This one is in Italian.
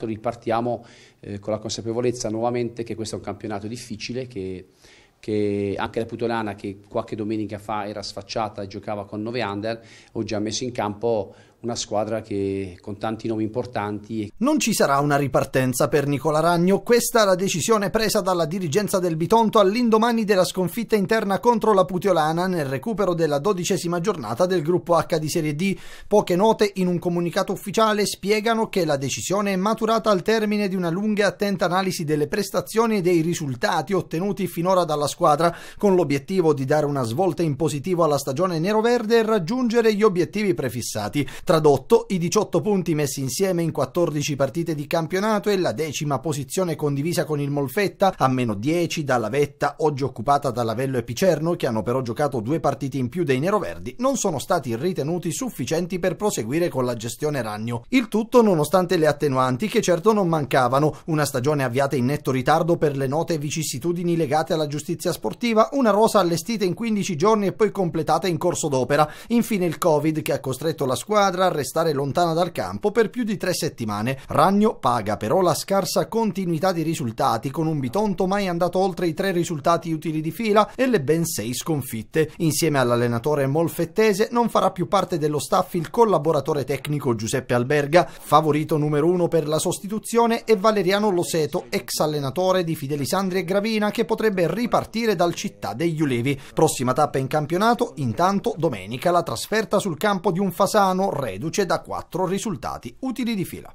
Ripartiamo eh, con la consapevolezza nuovamente che questo è un campionato difficile, che, che anche la Putolana che qualche domenica fa era sfacciata e giocava con 9 under, oggi ha messo in campo una squadra che, con tanti nomi importanti. Non ci sarà una ripartenza per Nicola Ragno, questa è la decisione presa dalla dirigenza del Bitonto all'indomani della sconfitta interna contro la Putiolana nel recupero della dodicesima giornata del gruppo H di Serie D. Poche note in un comunicato ufficiale spiegano che la decisione è maturata al termine di una lunga e attenta analisi delle prestazioni e dei risultati ottenuti finora dalla squadra, con l'obiettivo di dare una svolta in positivo alla stagione nero-verde e raggiungere gli obiettivi prefissati. Tradotto, i 18 punti messi insieme in 14 partite di campionato e la decima posizione condivisa con il Molfetta, a meno 10 dalla vetta oggi occupata da Lavello e Picerno, che hanno però giocato due partite in più dei neroverdi, non sono stati ritenuti sufficienti per proseguire con la gestione ragno. Il tutto nonostante le attenuanti che certo non mancavano, una stagione avviata in netto ritardo per le note vicissitudini legate alla giustizia sportiva, una rosa allestita in 15 giorni e poi completata in corso d'opera, infine il Covid che ha costretto la squadra Terra restare lontana dal campo per più di tre settimane. Ragno paga però la scarsa continuità di risultati con un Bitonto mai andato oltre i tre risultati utili di fila e le ben sei sconfitte. Insieme all'allenatore molfettese non farà più parte dello staff il collaboratore tecnico Giuseppe Alberga, favorito numero uno per la sostituzione, e Valeriano Loseto, ex allenatore di Fidelisandri e Gravina, che potrebbe ripartire dal Città degli Ulivi. Prossima tappa in campionato, intanto domenica la trasferta sul campo di un Fasano, re reduce da quattro risultati utili di fila.